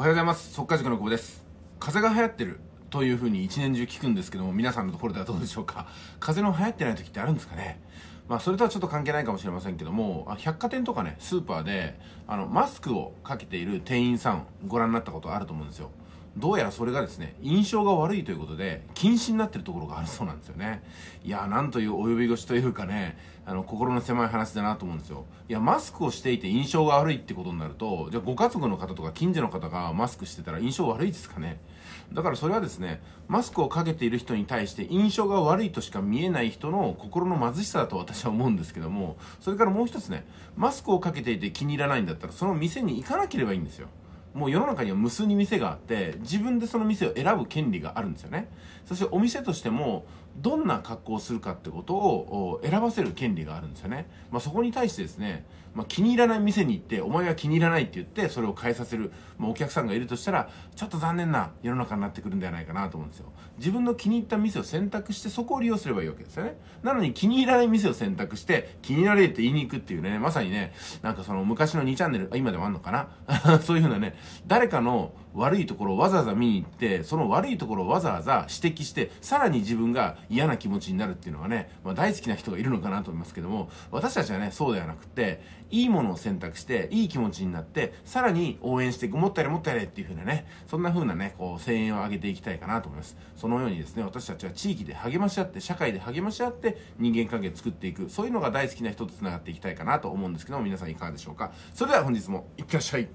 おはようございます速稼塾の久保です風が流行ってるというふうに一年中聞くんですけども皆さんのところではどうでしょうか風の流行ってない時ってあるんですかねまあそれとはちょっと関係ないかもしれませんけども百貨店とかねスーパーであのマスクをかけている店員さんご覧になったことあると思うんですよどうやらそれがですね、印象が悪いということで、禁止になってるところがあるそうなんですよね。いやー、なんという及び腰というかね、あの、心の狭い話だなと思うんですよ。いや、マスクをしていて印象が悪いってことになると、じゃあご家族の方とか近所の方がマスクしてたら印象悪いですかね。だからそれはですね、マスクをかけている人に対して印象が悪いとしか見えない人の心の貧しさだと私は思うんですけども、それからもう一つね、マスクをかけていて気に入らないんだったら、その店に行かなければいいんですよ。もう世の中には無数に店があって自分でその店を選ぶ権利があるんですよねそしてお店としてもどんな格好をするかってことを選ばせる権利があるんですよね、まあ、そこに対してですね、まあ、気に入らない店に行ってお前が気に入らないって言ってそれを変えさせる、まあ、お客さんがいるとしたらちょっと残念な世の中になってくるんではないかなと思うんですよ自分の気に入った店を選択してそこを利用すればいいわけですよねなのに気に入らない店を選択して気に入られって言いに行くっていうねまさにねなんかその昔の2チャンネルあ今でもあんのかな そういうふうなね誰かの悪いところをわざわざ見に行ってその悪いところをわざわざ指摘してさらに自分が嫌な気持ちになるっていうのはね、まあ、大好きな人がいるのかなと思いますけども私たちはねそうではなくていいものを選択していい気持ちになってさらに応援していくもったいれもったいれっていう風なねそんな風なねこう声援を上げていきたいかなと思いますそのようにですね私たちは地域で励まし合って社会で励まし合って人間関係作っていくそういうのが大好きな人とつながっていきたいかなと思うんですけども皆さんいかがでしょうかそれでは本日もいってらっしゃい